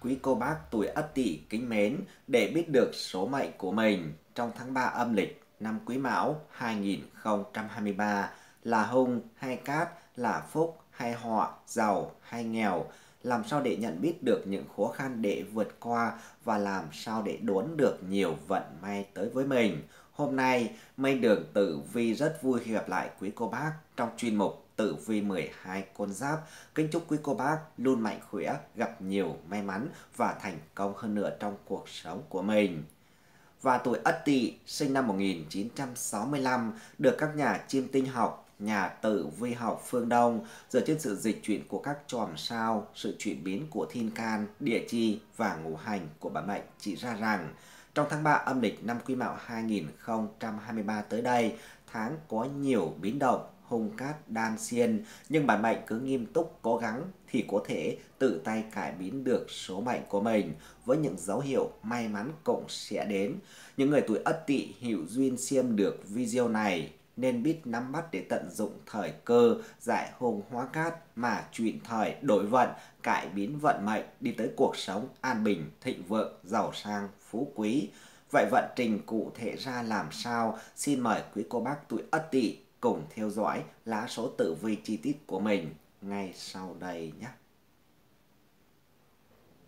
Quý cô bác tuổi Ất Tỵ kính mến để biết được số mệnh của mình trong tháng 3 âm lịch năm Quý Mão 2023 là hung hay cát, là phúc hay họa, giàu hay nghèo, làm sao để nhận biết được những khó khăn để vượt qua và làm sao để đốn được nhiều vận may tới với mình. Hôm nay, Mây Đường Tử Vi rất vui khi gặp lại quý cô bác trong chuyên mục tử vi 12 con giáp. Kính chúc quý cô bác luôn mạnh khỏe, gặp nhiều may mắn và thành công hơn nữa trong cuộc sống của mình và tuổi Ất Tỵ sinh năm 1965 được các nhà chiêm tinh học, nhà tử vi học phương Đông dựa trên sự dịch chuyển của các chòm sao, sự chuyển biến của thiên can, địa chi và ngũ hành của bản mệnh chỉ ra rằng trong tháng 3 âm lịch năm Quý Mão 2023 tới đây, tháng có nhiều biến động hung cát đan xiên, nhưng bản mệnh cứ nghiêm túc cố gắng thì có thể tự tay cải biến được số mệnh của mình với những dấu hiệu may mắn cũng sẽ đến. Những người tuổi ất tỵ hiểu duyên xem được video này nên biết nắm bắt để tận dụng thời cơ giải hùng hóa cát mà chuyển thời đổi vận cải biến vận mệnh đi tới cuộc sống an bình thịnh vượng giàu sang phú quý Vậy vận trình cụ thể ra làm sao? Xin mời quý cô bác tuổi Ất Tỵ cùng theo dõi lá số tử vi chi tiết của mình ngay sau đây nhé.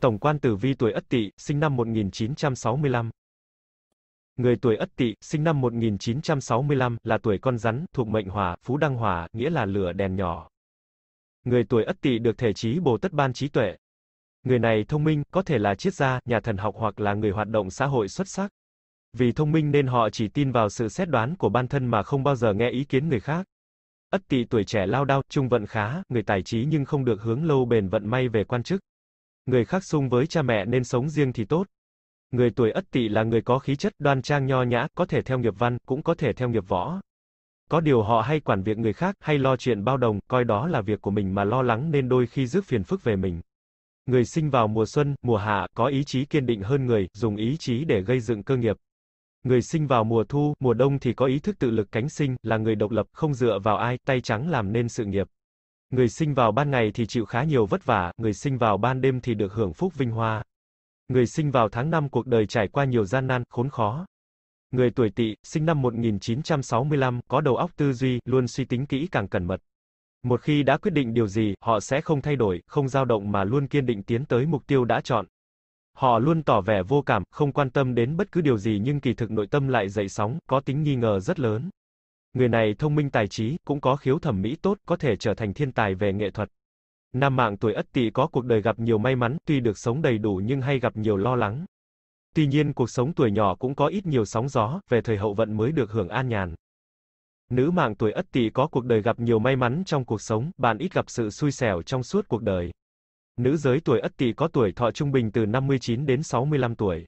Tổng quan tử vi tuổi Ất Tỵ, sinh năm 1965. Người tuổi Ất Tỵ, sinh năm 1965, là tuổi con rắn, thuộc mệnh hỏa, phú đăng hỏa, nghĩa là lửa đèn nhỏ. Người tuổi Ất Tỵ được thể trí Bồ Tất ban trí tuệ. Người này thông minh, có thể là triết gia, nhà thần học hoặc là người hoạt động xã hội xuất sắc. Vì thông minh nên họ chỉ tin vào sự xét đoán của bản thân mà không bao giờ nghe ý kiến người khác. Ất tỵ tuổi trẻ lao đao, trung vận khá, người tài trí nhưng không được hướng lâu bền vận may về quan chức. Người khác xung với cha mẹ nên sống riêng thì tốt. Người tuổi Ất tỵ là người có khí chất, đoan trang nho nhã, có thể theo nghiệp văn, cũng có thể theo nghiệp võ. Có điều họ hay quản việc người khác, hay lo chuyện bao đồng, coi đó là việc của mình mà lo lắng nên đôi khi rước phiền phức về mình. Người sinh vào mùa xuân, mùa hạ, có ý chí kiên định hơn người, dùng ý chí để gây dựng cơ nghiệp. Người sinh vào mùa thu, mùa đông thì có ý thức tự lực cánh sinh, là người độc lập, không dựa vào ai, tay trắng làm nên sự nghiệp. Người sinh vào ban ngày thì chịu khá nhiều vất vả, người sinh vào ban đêm thì được hưởng phúc vinh hoa. Người sinh vào tháng 5 cuộc đời trải qua nhiều gian nan, khốn khó. Người tuổi tỵ, sinh năm 1965, có đầu óc tư duy, luôn suy tính kỹ càng cẩn mật. Một khi đã quyết định điều gì, họ sẽ không thay đổi, không dao động mà luôn kiên định tiến tới mục tiêu đã chọn. Họ luôn tỏ vẻ vô cảm, không quan tâm đến bất cứ điều gì nhưng kỳ thực nội tâm lại dậy sóng, có tính nghi ngờ rất lớn. Người này thông minh tài trí, cũng có khiếu thẩm mỹ tốt, có thể trở thành thiên tài về nghệ thuật. Nam mạng tuổi Ất Tỵ có cuộc đời gặp nhiều may mắn, tuy được sống đầy đủ nhưng hay gặp nhiều lo lắng. Tuy nhiên cuộc sống tuổi nhỏ cũng có ít nhiều sóng gió, về thời hậu vận mới được hưởng an nhàn. Nữ mạng tuổi Ất Tỵ có cuộc đời gặp nhiều may mắn trong cuộc sống, bạn ít gặp sự xui xẻo trong suốt cuộc đời. Nữ giới tuổi Ất Tỵ có tuổi thọ trung bình từ 59 đến 65 tuổi.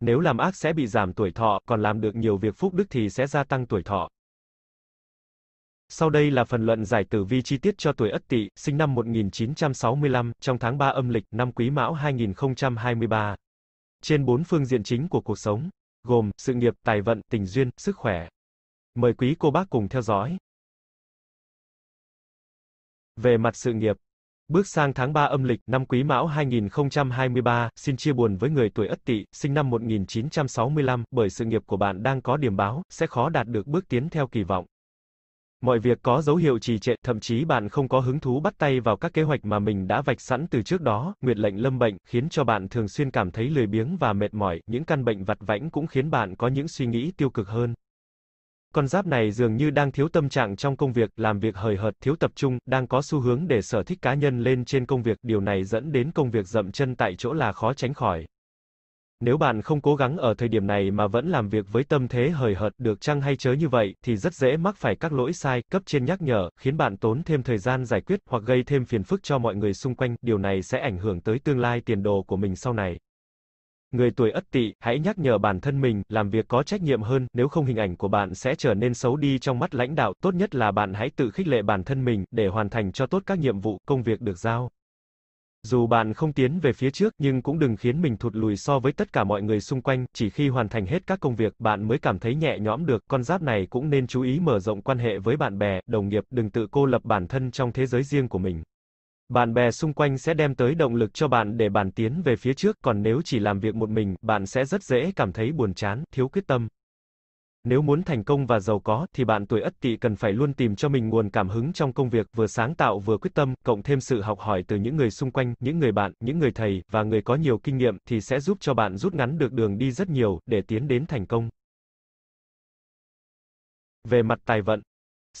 Nếu làm ác sẽ bị giảm tuổi thọ, còn làm được nhiều việc phúc đức thì sẽ gia tăng tuổi thọ. Sau đây là phần luận giải tử vi chi tiết cho tuổi Ất Tỵ, sinh năm 1965, trong tháng 3 âm lịch, năm Quý Mão 2023. Trên bốn phương diện chính của cuộc sống, gồm sự nghiệp, tài vận, tình duyên, sức khỏe. Mời quý cô bác cùng theo dõi. Về mặt sự nghiệp, Bước sang tháng 3 âm lịch, năm Quý Mão 2023, xin chia buồn với người tuổi Ất Tỵ, sinh năm 1965, bởi sự nghiệp của bạn đang có điểm báo, sẽ khó đạt được bước tiến theo kỳ vọng. Mọi việc có dấu hiệu trì trệ, thậm chí bạn không có hứng thú bắt tay vào các kế hoạch mà mình đã vạch sẵn từ trước đó, nguyệt lệnh lâm bệnh, khiến cho bạn thường xuyên cảm thấy lười biếng và mệt mỏi, những căn bệnh vặt vãnh cũng khiến bạn có những suy nghĩ tiêu cực hơn. Con giáp này dường như đang thiếu tâm trạng trong công việc, làm việc hời hợt, thiếu tập trung, đang có xu hướng để sở thích cá nhân lên trên công việc, điều này dẫn đến công việc dậm chân tại chỗ là khó tránh khỏi. Nếu bạn không cố gắng ở thời điểm này mà vẫn làm việc với tâm thế hời hợt được chăng hay chớ như vậy, thì rất dễ mắc phải các lỗi sai, cấp trên nhắc nhở, khiến bạn tốn thêm thời gian giải quyết hoặc gây thêm phiền phức cho mọi người xung quanh, điều này sẽ ảnh hưởng tới tương lai tiền đồ của mình sau này. Người tuổi ất tỵ, hãy nhắc nhở bản thân mình, làm việc có trách nhiệm hơn, nếu không hình ảnh của bạn sẽ trở nên xấu đi trong mắt lãnh đạo, tốt nhất là bạn hãy tự khích lệ bản thân mình, để hoàn thành cho tốt các nhiệm vụ, công việc được giao. Dù bạn không tiến về phía trước, nhưng cũng đừng khiến mình thụt lùi so với tất cả mọi người xung quanh, chỉ khi hoàn thành hết các công việc, bạn mới cảm thấy nhẹ nhõm được, con giáp này cũng nên chú ý mở rộng quan hệ với bạn bè, đồng nghiệp, đừng tự cô lập bản thân trong thế giới riêng của mình bạn bè xung quanh sẽ đem tới động lực cho bạn để bạn tiến về phía trước, còn nếu chỉ làm việc một mình, bạn sẽ rất dễ cảm thấy buồn chán, thiếu quyết tâm. Nếu muốn thành công và giàu có thì bạn tuổi Ất Tỵ cần phải luôn tìm cho mình nguồn cảm hứng trong công việc, vừa sáng tạo vừa quyết tâm, cộng thêm sự học hỏi từ những người xung quanh, những người bạn, những người thầy và người có nhiều kinh nghiệm thì sẽ giúp cho bạn rút ngắn được đường đi rất nhiều để tiến đến thành công. Về mặt tài vận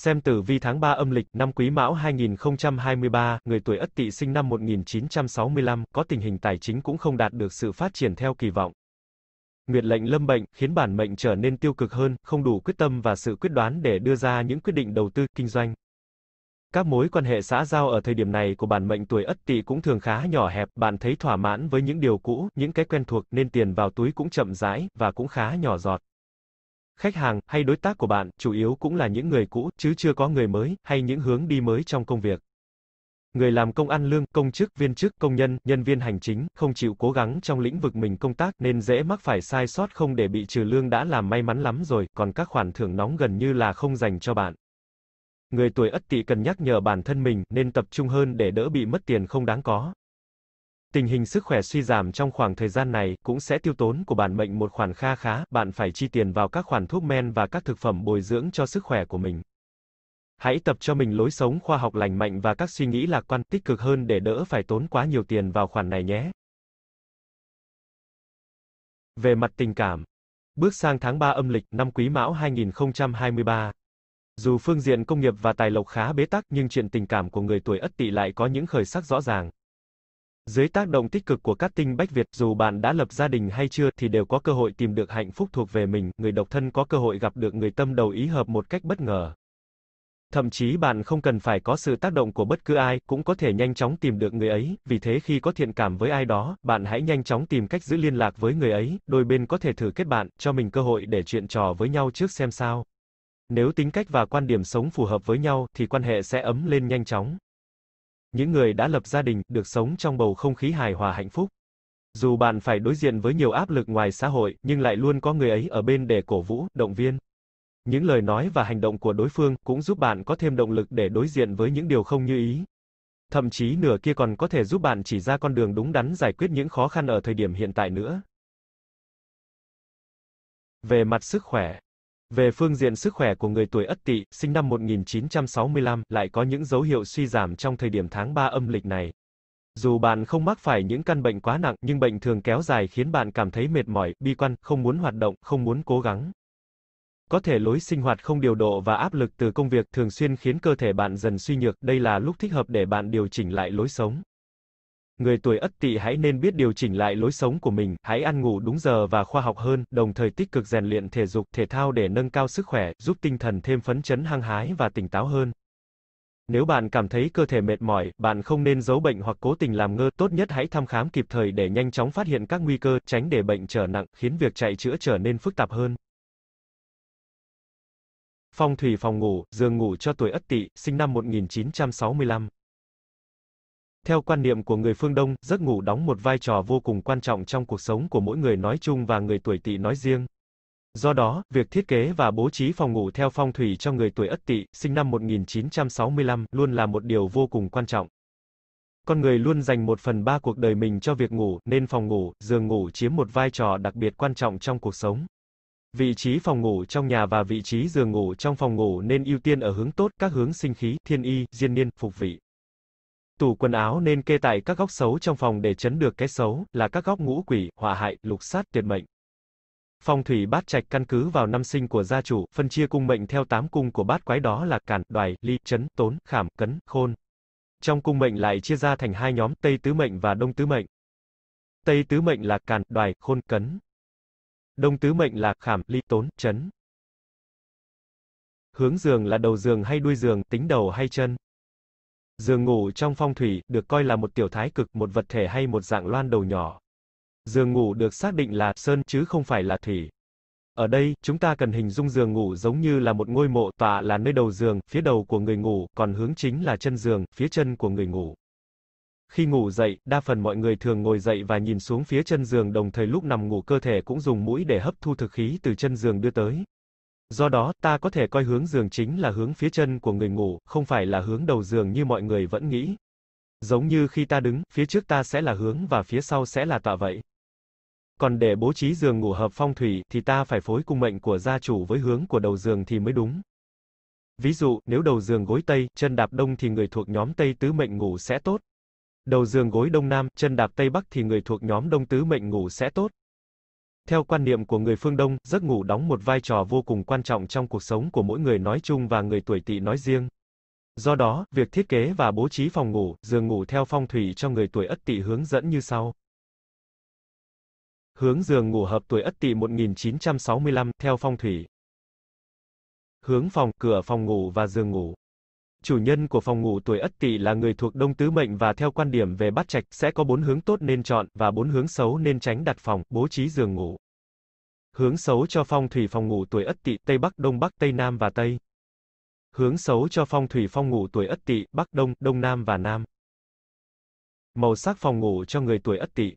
Xem tử vi tháng 3 âm lịch, năm Quý Mão 2023, người tuổi Ất Tỵ sinh năm 1965, có tình hình tài chính cũng không đạt được sự phát triển theo kỳ vọng. Nguyệt lệnh lâm bệnh, khiến bản mệnh trở nên tiêu cực hơn, không đủ quyết tâm và sự quyết đoán để đưa ra những quyết định đầu tư, kinh doanh. Các mối quan hệ xã giao ở thời điểm này của bản mệnh tuổi Ất Tỵ cũng thường khá nhỏ hẹp, bạn thấy thỏa mãn với những điều cũ, những cái quen thuộc nên tiền vào túi cũng chậm rãi và cũng khá nhỏ giọt khách hàng hay đối tác của bạn chủ yếu cũng là những người cũ chứ chưa có người mới hay những hướng đi mới trong công việc. Người làm công ăn lương, công chức, viên chức, công nhân, nhân viên hành chính không chịu cố gắng trong lĩnh vực mình công tác nên dễ mắc phải sai sót không để bị trừ lương đã làm may mắn lắm rồi, còn các khoản thưởng nóng gần như là không dành cho bạn. Người tuổi Ất Tỵ cần nhắc nhở bản thân mình nên tập trung hơn để đỡ bị mất tiền không đáng có. Tình hình sức khỏe suy giảm trong khoảng thời gian này cũng sẽ tiêu tốn của bản mệnh một khoản kha khá, bạn phải chi tiền vào các khoản thuốc men và các thực phẩm bồi dưỡng cho sức khỏe của mình. Hãy tập cho mình lối sống khoa học lành mạnh và các suy nghĩ lạc quan, tích cực hơn để đỡ phải tốn quá nhiều tiền vào khoản này nhé. Về mặt tình cảm, bước sang tháng 3 âm lịch năm Quý Mão 2023, dù phương diện công nghiệp và tài lộc khá bế tắc nhưng chuyện tình cảm của người tuổi Ất Tỵ lại có những khởi sắc rõ ràng. Dưới tác động tích cực của các tinh bách Việt, dù bạn đã lập gia đình hay chưa thì đều có cơ hội tìm được hạnh phúc thuộc về mình, người độc thân có cơ hội gặp được người tâm đầu ý hợp một cách bất ngờ. Thậm chí bạn không cần phải có sự tác động của bất cứ ai, cũng có thể nhanh chóng tìm được người ấy, vì thế khi có thiện cảm với ai đó, bạn hãy nhanh chóng tìm cách giữ liên lạc với người ấy, đôi bên có thể thử kết bạn, cho mình cơ hội để chuyện trò với nhau trước xem sao. Nếu tính cách và quan điểm sống phù hợp với nhau, thì quan hệ sẽ ấm lên nhanh chóng. Những người đã lập gia đình, được sống trong bầu không khí hài hòa hạnh phúc. Dù bạn phải đối diện với nhiều áp lực ngoài xã hội, nhưng lại luôn có người ấy ở bên để cổ vũ, động viên. Những lời nói và hành động của đối phương cũng giúp bạn có thêm động lực để đối diện với những điều không như ý. Thậm chí nửa kia còn có thể giúp bạn chỉ ra con đường đúng đắn giải quyết những khó khăn ở thời điểm hiện tại nữa. Về mặt sức khỏe về phương diện sức khỏe của người tuổi Ất Tỵ, sinh năm 1965, lại có những dấu hiệu suy giảm trong thời điểm tháng 3 âm lịch này. Dù bạn không mắc phải những căn bệnh quá nặng, nhưng bệnh thường kéo dài khiến bạn cảm thấy mệt mỏi, bi quan, không muốn hoạt động, không muốn cố gắng. Có thể lối sinh hoạt không điều độ và áp lực từ công việc thường xuyên khiến cơ thể bạn dần suy nhược, đây là lúc thích hợp để bạn điều chỉnh lại lối sống người tuổi ất tỵ hãy nên biết điều chỉnh lại lối sống của mình, hãy ăn ngủ đúng giờ và khoa học hơn, đồng thời tích cực rèn luyện thể dục, thể thao để nâng cao sức khỏe, giúp tinh thần thêm phấn chấn hăng hái và tỉnh táo hơn. Nếu bạn cảm thấy cơ thể mệt mỏi, bạn không nên giấu bệnh hoặc cố tình làm ngơ, tốt nhất hãy thăm khám kịp thời để nhanh chóng phát hiện các nguy cơ, tránh để bệnh trở nặng, khiến việc chạy chữa trở nên phức tạp hơn. Phong thủy phòng ngủ, giường ngủ cho tuổi Ất Tỵ, sinh năm 1965. Theo quan niệm của người phương Đông, giấc ngủ đóng một vai trò vô cùng quan trọng trong cuộc sống của mỗi người nói chung và người tuổi Tỵ nói riêng. Do đó, việc thiết kế và bố trí phòng ngủ theo phong thủy cho người tuổi Ất Tỵ, sinh năm 1965, luôn là một điều vô cùng quan trọng. Con người luôn dành một phần ba cuộc đời mình cho việc ngủ, nên phòng ngủ, giường ngủ chiếm một vai trò đặc biệt quan trọng trong cuộc sống. Vị trí phòng ngủ trong nhà và vị trí giường ngủ trong phòng ngủ nên ưu tiên ở hướng tốt, các hướng sinh khí, thiên y, diên niên, phục vị. Tủ quần áo nên kê tại các góc xấu trong phòng để chấn được cái xấu, là các góc ngũ quỷ, họa hại, lục sát, tuyệt mệnh. Phong thủy bát trạch căn cứ vào năm sinh của gia chủ, phân chia cung mệnh theo tám cung của bát quái đó là càn, đoài, ly, chấn, tốn, khảm, cấn, khôn. Trong cung mệnh lại chia ra thành hai nhóm Tây tứ mệnh và Đông tứ mệnh. Tây tứ mệnh là càn, đoài, khôn, cấn. Đông tứ mệnh là khảm, ly, tốn, chấn. Hướng giường là đầu giường hay đuôi giường, tính đầu hay chân. Giường ngủ trong phong thủy được coi là một tiểu thái cực, một vật thể hay một dạng loan đầu nhỏ. Giường ngủ được xác định là sơn chứ không phải là thủy. Ở đây, chúng ta cần hình dung giường ngủ giống như là một ngôi mộ, tọa là nơi đầu giường, phía đầu của người ngủ, còn hướng chính là chân giường, phía chân của người ngủ. Khi ngủ dậy, đa phần mọi người thường ngồi dậy và nhìn xuống phía chân giường đồng thời lúc nằm ngủ cơ thể cũng dùng mũi để hấp thu thực khí từ chân giường đưa tới. Do đó, ta có thể coi hướng giường chính là hướng phía chân của người ngủ, không phải là hướng đầu giường như mọi người vẫn nghĩ. Giống như khi ta đứng, phía trước ta sẽ là hướng và phía sau sẽ là tọa vậy. Còn để bố trí giường ngủ hợp phong thủy thì ta phải phối cung mệnh của gia chủ với hướng của đầu giường thì mới đúng. Ví dụ, nếu đầu giường gối tây, chân đạp đông thì người thuộc nhóm tây tứ mệnh ngủ sẽ tốt. Đầu giường gối đông nam, chân đạp tây bắc thì người thuộc nhóm đông tứ mệnh ngủ sẽ tốt. Theo quan niệm của người phương Đông, giấc ngủ đóng một vai trò vô cùng quan trọng trong cuộc sống của mỗi người nói chung và người tuổi Tỵ nói riêng. Do đó, việc thiết kế và bố trí phòng ngủ, giường ngủ theo phong thủy cho người tuổi Ất Tỵ hướng dẫn như sau. Hướng giường ngủ hợp tuổi Ất Tỵ 1965 theo phong thủy. Hướng phòng, cửa phòng ngủ và giường ngủ chủ nhân của phòng ngủ tuổi Ất Tỵ là người thuộc Đông tứ mệnh và theo quan điểm về bát trạch sẽ có bốn hướng tốt nên chọn và bốn hướng xấu nên tránh đặt phòng, bố trí giường ngủ. Hướng xấu cho phong thủy phòng ngủ tuổi Ất Tỵ Tây Bắc, Đông Bắc, Tây Nam và Tây. Hướng xấu cho phong thủy phong ngủ tuổi Ất Tỵ Bắc, Đông, Đông Nam và Nam. Màu sắc phòng ngủ cho người tuổi Ất Tỵ.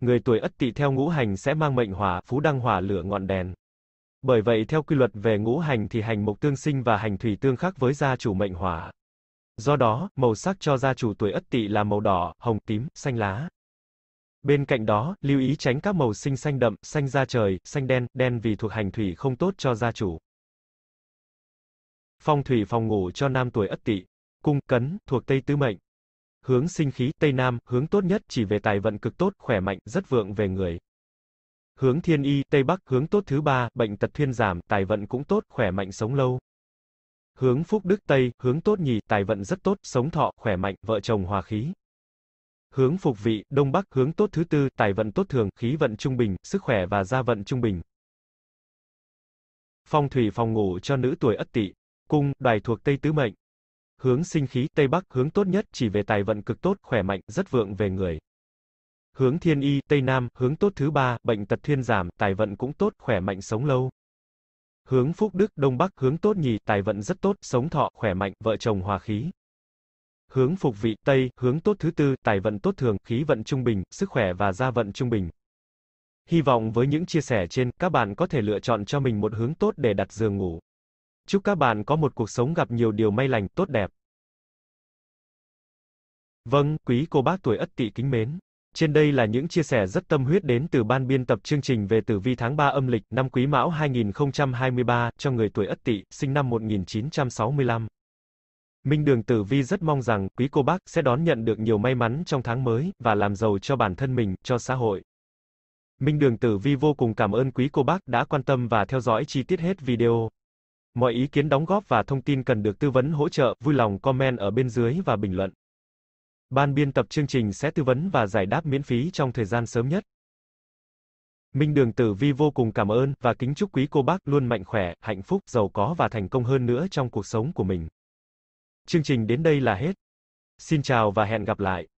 Người tuổi Ất Tỵ theo ngũ hành sẽ mang mệnh hỏa, phú đăng hỏa lửa ngọn đèn. Bởi vậy theo quy luật về ngũ hành thì hành mộc tương sinh và hành thủy tương khắc với gia chủ mệnh hỏa. Do đó, màu sắc cho gia chủ tuổi Ất Tỵ là màu đỏ, hồng, tím, xanh lá. Bên cạnh đó, lưu ý tránh các màu sinh xanh đậm, xanh da trời, xanh đen, đen vì thuộc hành thủy không tốt cho gia chủ. Phong thủy phòng ngủ cho nam tuổi Ất Tỵ, cung cấn thuộc Tây tứ mệnh. Hướng sinh khí Tây Nam, hướng tốt nhất chỉ về tài vận cực tốt, khỏe mạnh, rất vượng về người hướng thiên y, tây bắc, hướng tốt thứ ba, bệnh tật thuyên giảm, tài vận cũng tốt, khỏe mạnh sống lâu. Hướng phúc đức tây, hướng tốt nhì, tài vận rất tốt, sống thọ, khỏe mạnh, vợ chồng hòa khí. Hướng phục vị, đông bắc, hướng tốt thứ tư, tài vận tốt thường, khí vận trung bình, sức khỏe và gia vận trung bình. Phong thủy phòng ngủ cho nữ tuổi ất tỵ, cung, đài thuộc tây tứ mệnh. Hướng sinh khí tây bắc, hướng tốt nhất chỉ về tài vận cực tốt, khỏe mạnh, rất vượng về người hướng thiên y, tây nam, hướng tốt thứ ba, bệnh tật thuyên giảm, tài vận cũng tốt, khỏe mạnh sống lâu. Hướng phúc đức, đông bắc, hướng tốt nhì, tài vận rất tốt, sống thọ, khỏe mạnh, vợ chồng hòa khí. Hướng phục vị, tây, hướng tốt thứ tư, tài vận tốt thường, khí vận trung bình, sức khỏe và gia vận trung bình. Hy vọng với những chia sẻ trên, các bạn có thể lựa chọn cho mình một hướng tốt để đặt giường ngủ. Chúc các bạn có một cuộc sống gặp nhiều điều may lành, tốt đẹp. Vâng, quý cô bác tuổi Ất Tỵ kính mến. Trên đây là những chia sẻ rất tâm huyết đến từ ban biên tập chương trình về tử vi tháng 3 âm lịch năm Quý Mão 2023 cho người tuổi Ất Tỵ, sinh năm 1965. Minh Đường Tử Vi rất mong rằng quý cô bác sẽ đón nhận được nhiều may mắn trong tháng mới và làm giàu cho bản thân mình, cho xã hội. Minh Đường Tử Vi vô cùng cảm ơn quý cô bác đã quan tâm và theo dõi chi tiết hết video. Mọi ý kiến đóng góp và thông tin cần được tư vấn hỗ trợ, vui lòng comment ở bên dưới và bình luận. Ban biên tập chương trình sẽ tư vấn và giải đáp miễn phí trong thời gian sớm nhất. Minh Đường Tử Vi vô cùng cảm ơn và kính chúc quý cô bác luôn mạnh khỏe, hạnh phúc, giàu có và thành công hơn nữa trong cuộc sống của mình. Chương trình đến đây là hết. Xin chào và hẹn gặp lại.